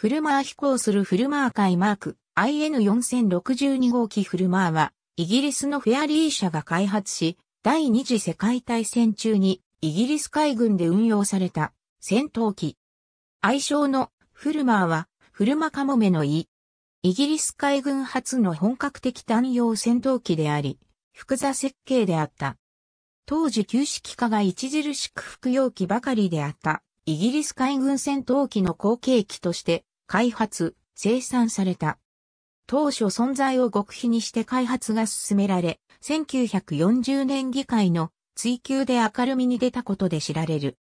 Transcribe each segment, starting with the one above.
フルマー飛行するフルマー界マーク IN4062 号機フルマーは、イギリスのフェアリー社が開発し、第二次世界大戦中にイギリス海軍で運用された戦闘機。愛称のフルマーは、フルマカモメの意。イギリス海軍初の本格的単用戦闘機であり、複座設計であった。当時旧式化が著しく服用機ばかりであった、イギリス海軍戦闘機の後継機として、開発、生産された。当初存在を極秘にして開発が進められ、1940年議会の追求で明るみに出たことで知られる。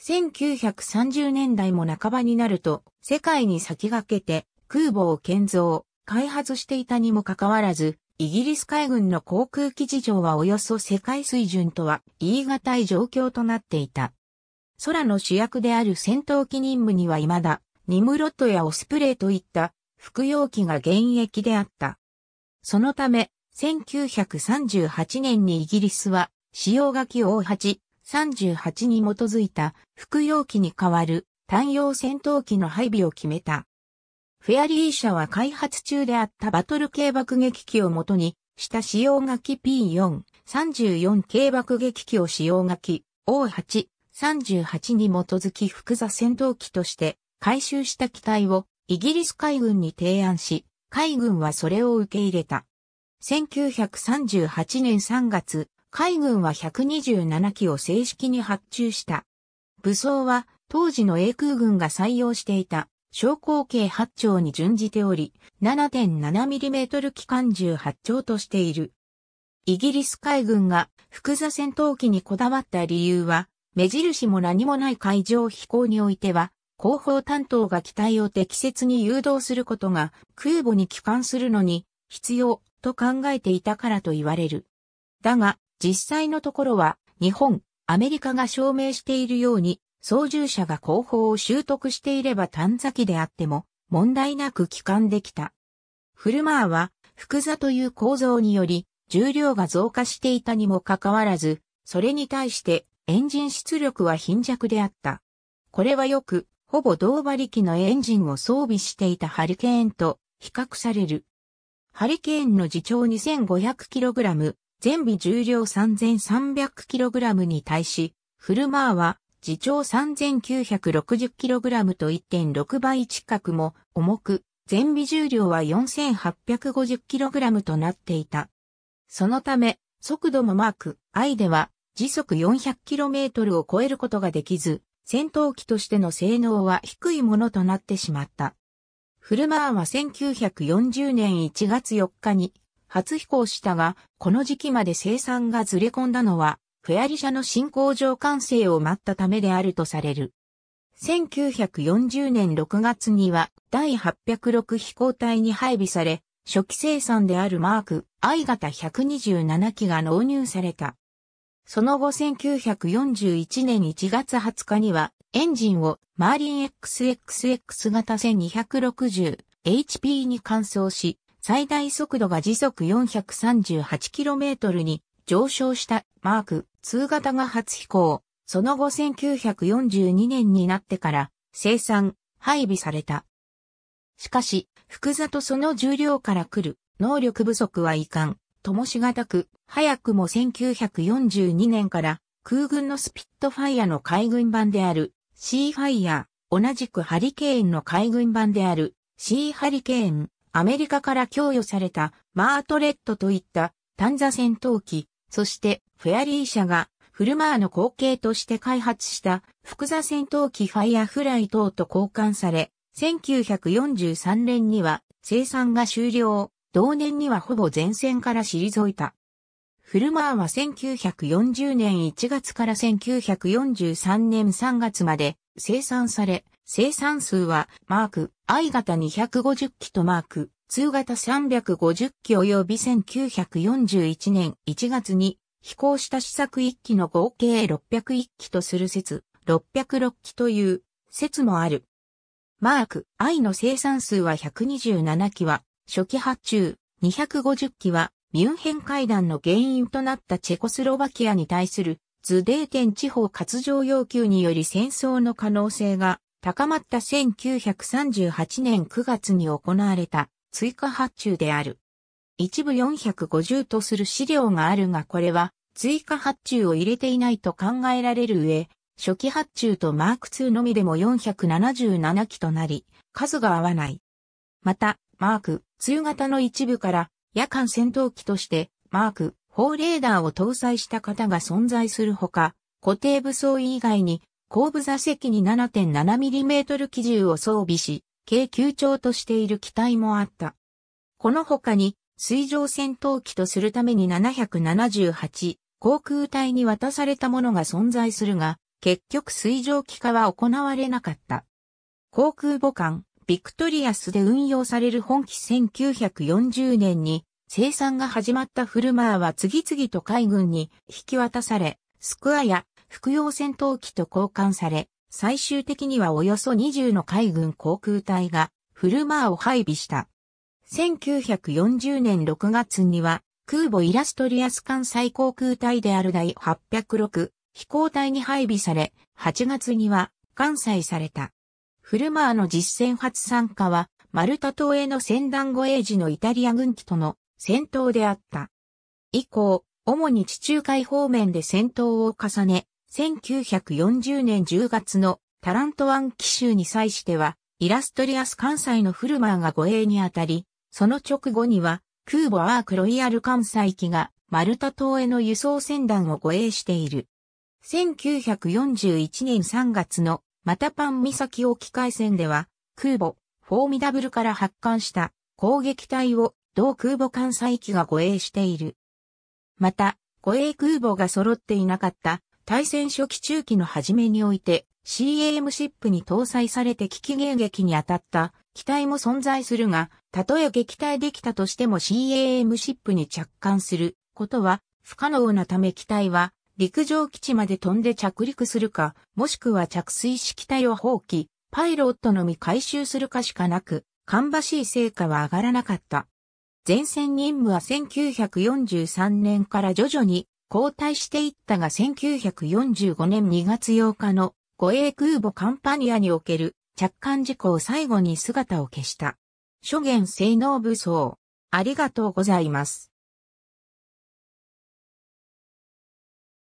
1930年代も半ばになると、世界に先駆けて空母を建造、開発していたにもかかわらず、イギリス海軍の航空機事情はおよそ世界水準とは言い難い状況となっていた。空の主役である戦闘機任務には未だニムロットやオスプレイといった服用機が現役であった。そのため、1938年にイギリスは、使用書き O8、38に基づいた服用機に代わる単用戦闘機の配備を決めた。フェアリー社は開発中であったバトル系爆撃機をもとにした使用書き P4、34系爆撃機を使用書き O8、38に基づき複座戦闘機として回収した機体をイギリス海軍に提案し、海軍はそれを受け入れた。1938年3月、海軍は127機を正式に発注した。武装は当時の英空軍が採用していた昇降径8丁に準じており、7.7mm 機関銃8丁としている。イギリス海軍が複座戦闘機にこだわった理由は、目印も何もない海上飛行においては、広報担当が機体を適切に誘導することが空母に帰還するのに必要と考えていたからと言われる。だが、実際のところは、日本、アメリカが証明しているように、操縦者が後方を習得していれば短崎であっても、問題なく帰還できた。フルマーは、複座という構造により、重量が増加していたにもかかわらず、それに対してエンジン出力は貧弱であった。これはよくほぼ同馬力のエンジンを装備していたハリケーンと比較される。ハリケーンの自重 2500kg、全備重量 3300kg に対し、フルマーは自重 3960kg と1.6倍近くも重く、全備重量は 4850kg となっていた。そのため、速度もマーク I では時速 400km を超えることができず、戦闘機としての性能は低いものとなってしまった。フルマーは1940年1月4日に初飛行したが、この時期まで生産がずれ込んだのは、フェアリ社の新工場完成を待ったためであるとされる。1940年6月には第806飛行隊に配備され、初期生産であるマーク I 型127機が納入された。その後1941年1月20日には、エンジンをマーリン XXX 型 1260HP に換装し、最大速度が時速 438km に上昇したマーク2型が初飛行。その後1942年になってから生産、配備された。しかし、複座とその重量から来る能力不足は遺憾。ともしがたく、早くも1942年から空軍のスピットファイアの海軍版であるシーファイア、同じくハリケーンの海軍版であるシーハリケーン、アメリカから供与されたマートレットといった単座戦闘機、そしてフェアリー社がフルマーの後継として開発した複座戦闘機ファイアフライ等と交換され、1943年には生産が終了。同年にはほぼ前線から退いた。フルマーは1940年1月から1943年3月まで生産され、生産数はマーク I 型250機とマーク2型350機及び1941年1月に飛行した試作1機の合計601機とする説606機という説もある。マーク I の生産数は127機は初期発注250機はミュンヘン会談の原因となったチェコスロバキアに対するズデーテン地方割譲要求により戦争の可能性が高まった1938年9月に行われた追加発注である。一部450とする資料があるがこれは追加発注を入れていないと考えられる上、初期発注とマーク2のみでも477機となり、数が合わない。また、マーク、通型の一部から夜間戦闘機としてマーク、4レーダーを搭載した型が存在するほか、固定武装以外に後部座席に 7.7mm 機銃を装備し、軽急長としている機体もあった。この他に水上戦闘機とするために778航空隊に渡されたものが存在するが、結局水上機化は行われなかった。航空母艦、ビクトリアスで運用される本機1940年に生産が始まったフルマーは次々と海軍に引き渡され、スクアや服用戦闘機と交換され、最終的にはおよそ20の海軍航空隊がフルマーを配備した。1940年6月には空母イラストリアス艦最航空隊である第806飛行隊に配備され、8月には艦載された。フルマーの実戦初参加は、マルタ島への船団護衛時のイタリア軍機との戦闘であった。以降、主に地中海方面で戦闘を重ね、1940年10月のタラント湾奇襲に際しては、イラストリアス関西のフルマーが護衛にあたり、その直後には、空母アークロイヤル関西機がマルタ島への輸送船団を護衛している。1941年3月のまたパン岬沖海戦では、空母、フォーミダブルから発艦した攻撃隊を同空母艦載機が護衛している。また、護衛空母が揃っていなかった対戦初期中期の初めにおいて CAM シップに搭載されて危機迎撃に当たった機体も存在するが、たとえ撃退できたとしても CAM シップに着艦することは不可能なため機体は陸上基地まで飛んで着陸するか、もしくは着水式体を放棄、パイロットのみ回収するかしかなく、芳しい成果は上がらなかった。前線任務は1943年から徐々に交代していったが1945年2月8日の護衛空母カンパニアにおける着艦事故を最後に姿を消した。諸元性能武装。ありがとうございます。